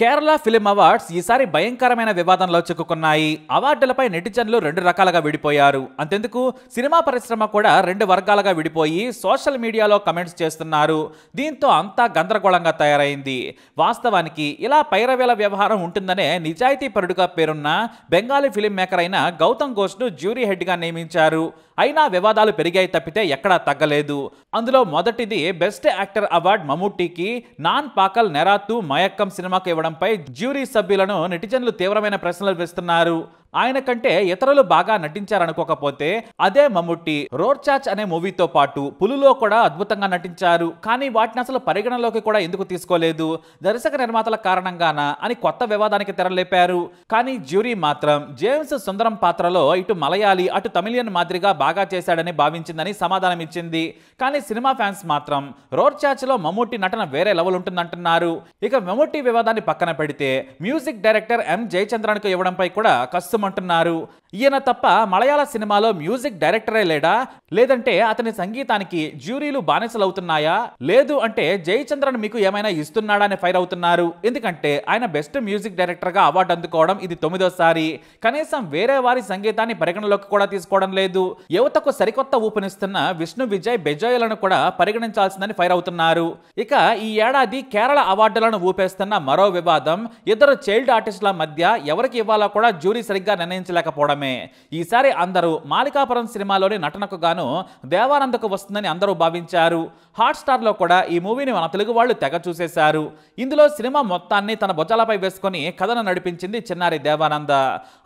Kerala film awards ఈసారి భయంకరమైన వివాదంలో చిక్కుకున్నాయి అవార్డులపై నెటిజన్లు రెండు రకాలుగా విడిపోయారు అంతెందుకు సినిమా పరిశ్రమ కూడా రెండు వర్గాలుగా విడిపోయి సోషల్ మీడియాలో కమెంట్స్ చేస్తున్నారు దీంతో అంతా గందరగోళంగా తయారైంది వాస్తవానికి ఇలా పైరవేల వ్యవహారం ఉంటుందనే నిజాయితీ పరుడుగా పేరున్న బెంగాలీ ఫిలిం మేకర్ అయిన గౌతమ్ ఘోష్ ను జ్యూరీ హెడ్గా నియమించారు అయినా వివాదాలు పెరిగాయి తప్పితే ఎక్కడా తగ్గలేదు అందులో మొదటిది బెస్ట్ యాక్టర్ అవార్డ్ మమ్ముట్టికి నాన్ పాకల్ నెరాతు మయక్కం సినిమాకు ఇవ్వడం విధానంపై జ్యూరీ సభ్యులను నెటిజన్లు తీవ్రమైన ప్రశ్నలు వేస్తున్నారు ఆయన కంటే ఇతరులు బాగా నటించారనుకోకపోతే అదే మమ్ముట్టి రోర్చాచ్ అనే మూవీతో పాటు పులులో కూడా అద్భుతంగా నటించారు కానీ వాటిని అసలు పరిగణలోకి కూడా ఎందుకు తీసుకోలేదు దర్శక నిర్మాతల కారణంగానా అని కొత్త వివాదానికి తెరలేపారు కానీ జ్యూరీ మాత్రం జేమ్స్ సుందరం పాత్రలో ఇటు మలయాళి అటు తమిళియన్ మాదిరిగా బాగా చేశాడని భావించిందని సమాధానం ఇచ్చింది కానీ సినిమా ఫ్యాన్స్ మాత్రం రోర్చాచ్ లో మమ్ముట్టి నటన వేరే లెవెల్ ఉంటుందంటున్నారు ఇక మమ్ముట్టి వివాదాన్ని పక్కన పెడితే మ్యూజిక్ డైరెక్టర్ ఎం జయచంద్రన్కు ఇవ్వడంపై కూడా కస్తు అంటున్నారు ఈయన తప్ప మలయాళ సినిమాలో మ్యూజిక్ డైరెక్టరే లేడా లేదంటే అతని సంగీతానికి జ్యూరీలు బానిసలవుతున్నాయా లేదు అంటే జయచంద్రన్ మీకు ఏమైనా ఇస్తున్నాడా అని ఫైర్ అవుతున్నారు ఎందుకంటే ఆయన బెస్ట్ మ్యూజిక్ డైరెక్టర్గా అవార్డు అందుకోవడం ఇది తొమ్మిదోసారి కనీసం వేరే వారి సంగీతాన్ని పరిగణలోకి కూడా తీసుకోవడం లేదు యువతకు సరికొత్త ఊపనిస్తున్న విష్ణు విజయ్ బెజాయిలను కూడా పరిగణించాల్సిందని ఫైర్ అవుతున్నారు ఇక ఈ ఏడాది కేరళ అవార్డులను ఊపేస్తున్న మరో వివాదం ఇద్దరు చైల్డ్ ఆర్టిస్టుల మధ్య ఎవరికి ఇవ్వాలో కూడా జ్యూరీ సరిగ్గా నిర్ణయించలేకపోవడం కారణమే ఈసారి అందరూ మాలికాపురం సినిమాలోని నటనకు గాను దేవానందకు వస్తుందని అందరూ భావించారు హాట్స్టార్లో కూడా ఈ మూవీని మన తెలుగు వాళ్ళు తెగ చూసేశారు ఇందులో సినిమా మొత్తాన్ని తన భుజాలపై వేసుకొని కథను నడిపించింది చిన్నారి దేవానంద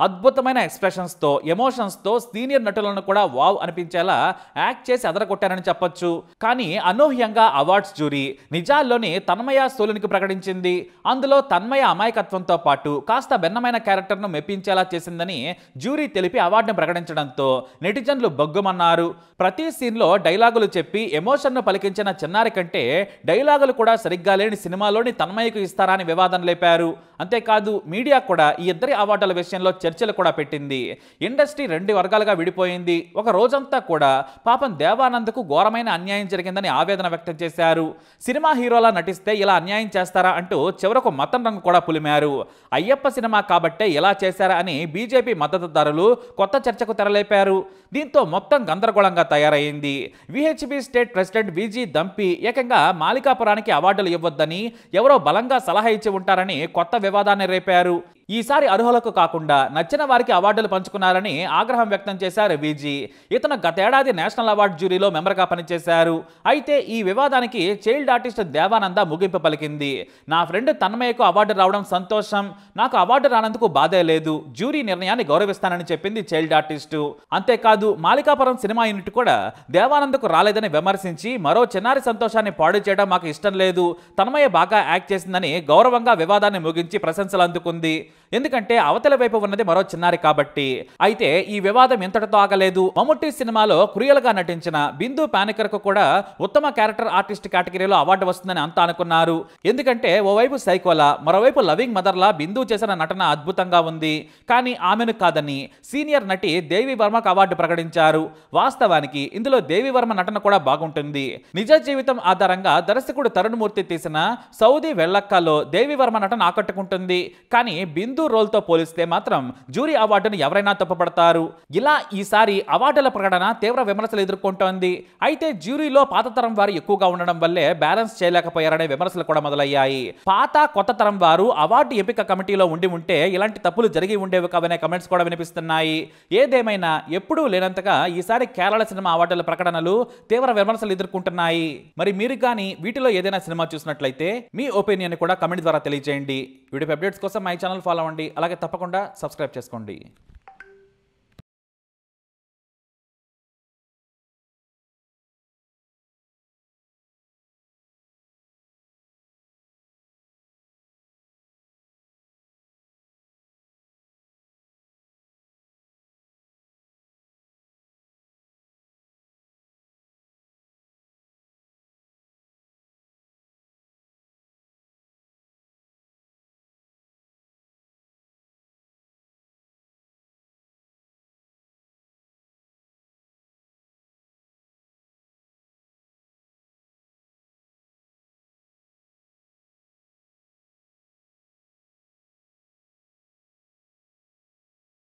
అద్భుతమైన ఎక్స్ప్రెషన్స్తో ఎమోషన్స్తో సీనియర్ నటులను కూడా వావ్ అనిపించేలా యాక్ట్ చేసి అదరగొట్టారని చెప్పొచ్చు కానీ అనూహ్యంగా అవార్డ్స్ జ్యూరీ నిజాల్లోని తన్మయ సోలునికి ప్రకటించింది అందులో తన్మయ అమాయకత్వంతో పాటు కాస్త భిన్నమైన క్యారెక్టర్ను మెప్పించేలా చేసిందని జ్యూరీ ఢీవి తెలిపి అవార్డును ప్రకటించడంతో నెటిజన్లు బొగ్గుమన్నారు ప్రతి సీన్లో డైలాగులు చెప్పి ఎమోషన్ను పలికించిన చిన్నారి కంటే డైలాగులు కూడా సరిగ్గా లేని సినిమాలోని తన్మయకు ఇస్తారా అని వివాదం లేపారు అంతేకాదు మీడియా కూడా ఈ ఇద్దరి అవార్డుల విషయంలో చర్చలు కూడా పెట్టింది ఇండస్ట్రీ రెండు వర్గాలుగా విడిపోయింది ఒక రోజంతా కూడా పాపం దేవానంద్కు ఘోరమైన అన్యాయం జరిగిందని ఆవేదన వ్యక్తం చేశారు సినిమా హీరోలా నటిస్తే ఇలా అన్యాయం చేస్తారా అంటూ చివరకు మతం రంగు కూడా పులిమారు అయ్యప్ప సినిమా కాబట్టే ఇలా చేశారా అని బీజేపీ మద్దతుదారులు అధికారులు కొత్త చర్చకు తెరలేపారు దీంతో మొత్తం గందరగోళంగా తయారైంది విహెచ్బి స్టేట్ ప్రెసిడెంట్ విజీ దంపి ఏకంగా మాలికాపురానికి అవార్డులు ఇవ్వొద్దని ఎవరో బలంగా సలహా ఇచ్చి ఉంటారని కొత్త వివాదాన్ని రేపారు ఈసారి అర్హులకు కాకుండా నచ్చిన వారికి అవార్డులు పంచుకున్నారని ఆగ్రహం వ్యక్తం చేశారు వీజీ ఇతను గతేడాది నేషనల్ అవార్డు జ్యూరీలో మెంబర్గా పనిచేశారు అయితే ఈ వివాదానికి చైల్డ్ ఆర్టిస్ట్ దేవానంద ముగింపు పలికింది నా ఫ్రెండ్ తన్మయ్యకు అవార్డు రావడం సంతోషం నాకు అవార్డు రానందుకు బాధే లేదు జ్యూరీ నిర్ణయాన్ని గౌరవిస్తానని చెప్పింది చైల్డ్ ఆర్టిస్టు అంతేకాదు మాలికాపురం సినిమా యూనిట్ కూడా దేవానందకు రాలేదని విమర్శించి మరో చిన్నారి సంతోషాన్ని పాడు చేయడం మాకు ఇష్టం లేదు తన్మయ్య బాగా యాక్ట్ చేసిందని గౌరవంగా వివాదాన్ని ముగించి ప్రశంసలు అందుకుంది ఎందుకంటే అవతల వైపు ఉన్నది మరో చిన్నారి కాబట్టి అయితే ఈ వివాదం ఎంతటితో ఆగలేదు మమ్ముట్టి సినిమాలో గా నటించిన బిందు కు కూడా ఉత్తమ క్యారెక్టర్ ఆర్టిస్ట్ కేటగిరీలో అవార్డు వస్తుందని అంతా అనుకున్నారు ఎందుకంటే ఓవైపు సైకోలా మరోవైపు లవింగ్ లా బిందు చేసిన నటన అద్భుతంగా ఉంది కానీ ఆమెను కాదని సీనియర్ నటి దేవి వర్మకు అవార్డు ప్రకటించారు వాస్తవానికి ఇందులో దేవి వర్మ నటన కూడా బాగుంటుంది నిజ జీవితం ఆధారంగా దర్శకుడు మూర్తి తీసిన సౌదీ వెళ్ళక్కలో దేవి వర్మ నటన ఆకట్టుకుంటుంది కానీ బిందు రోల్ రోల్తో పోలిస్తే మాత్రం జ్యూరీ అవార్డును ఎవరైనా తప్పుపడతారు ఇలా ఈసారి అవార్డుల ప్రకటన తీవ్ర విమర్శలు ఎదుర్కొంటోంది అయితే జ్యూరీలో పాత తరం వారు ఎక్కువగా ఉండడం వల్లే బ్యాలెన్స్ చేయలేకపోయారనే విమర్శలు కూడా మొదలయ్యాయి పాత కొత్త తరం వారు అవార్డు ఎంపిక కమిటీలో ఉండి ఉంటే ఇలాంటి తప్పులు జరిగి ఉండేవి కావనే కమెంట్స్ కూడా వినిపిస్తున్నాయి ఏదేమైనా ఎప్పుడూ లేనంతగా ఈసారి కేరళ సినిమా అవార్డుల ప్రకటనలు తీవ్ర విమర్శలు ఎదుర్కొంటున్నాయి మరి మీరు కానీ వీటిలో ఏదైనా సినిమా చూసినట్లయితే మీ ఒపీనియన్ కూడా కమెంట్ ద్వారా తెలియజేయండి వీడియో అప్డేట్స్ కోసం మై ఛానల్ ఫాలో ఫాలో అవ్వండి అలాగే తప్పకుండా సబ్స్క్రైబ్ చేసుకోండి